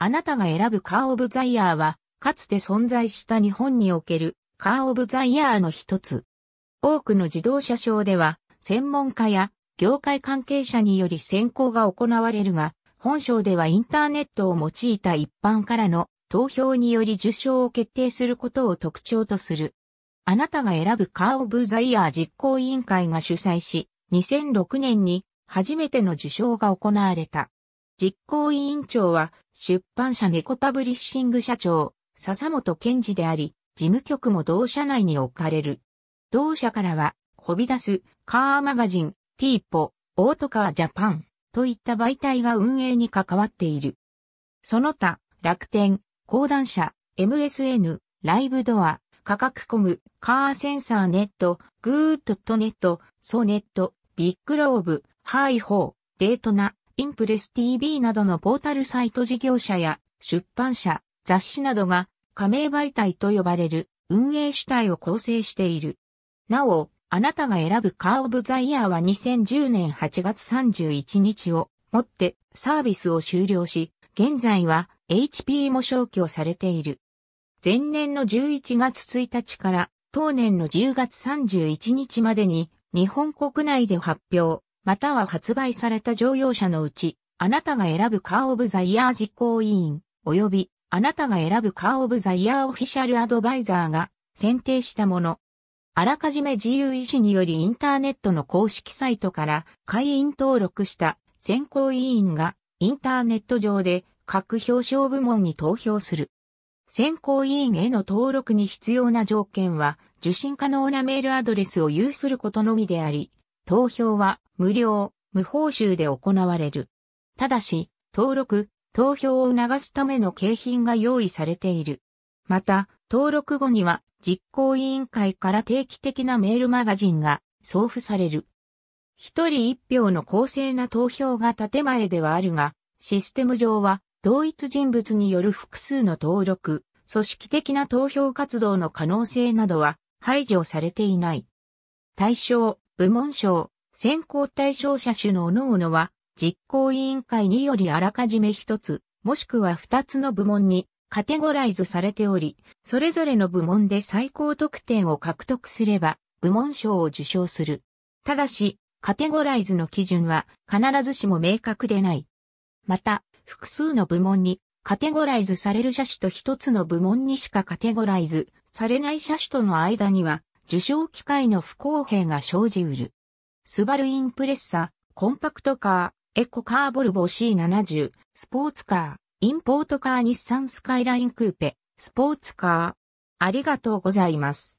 あなたが選ぶカーオブザイヤーは、かつて存在した日本におけるカーオブザイヤーの一つ。多くの自動車賞では、専門家や業界関係者により選考が行われるが、本賞ではインターネットを用いた一般からの投票により受賞を決定することを特徴とする。あなたが選ぶカーオブザイヤー実行委員会が主催し、2006年に初めての受賞が行われた。実行委員長は出版社ネコパブリッシング社長、笹本健二であり、事務局も同社内に置かれる。同社からは、ホビダス、カーマガジン、ティーポ、オートカージャパンといった媒体が運営に関わっている。その他、楽天、講談社、MSN、ライブドア、価格コム、カーセンサーネット、グーッドネット、ソネット、ビッグローブ、ハイホー、デートナ、インプレス TV などのポータルサイト事業者や出版社、雑誌などが加盟媒体と呼ばれる運営主体を構成している。なお、あなたが選ぶカーオブザイヤーは2010年8月31日をもってサービスを終了し、現在は HP も消去されている。前年の11月1日から当年の10月31日までに日本国内で発表、または発売された乗用車のうち、あなたが選ぶカーオブザイヤー実行委員、及び、あなたが選ぶカーオブザイヤーオフィシャルアドバイザーが選定したもの。あらかじめ自由意志によりインターネットの公式サイトから会員登録した選考委員がインターネット上で各表彰部門に投票する。選考委員への登録に必要な条件は受信可能なメールアドレスを有することのみであり、投票は無料、無報酬で行われる。ただし、登録、投票を促すための景品が用意されている。また、登録後には実行委員会から定期的なメールマガジンが送付される。一人一票の公正な投票が建前ではあるが、システム上は同一人物による複数の登録、組織的な投票活動の可能性などは排除されていない。対象、部門賞、選考対象者種の各々は、実行委員会によりあらかじめ一つ、もしくは二つの部門にカテゴライズされており、それぞれの部門で最高得点を獲得すれば、部門賞を受賞する。ただし、カテゴライズの基準は必ずしも明確でない。また、複数の部門にカテゴライズされる車種と一つの部門にしかカテゴライズされない車種との間には、受賞機会の不公平が生じうる。スバルインプレッサ、コンパクトカー、エコカーボルボ C70、スポーツカー、インポートカー日産スカイラインクーペ、スポーツカー。ありがとうございます。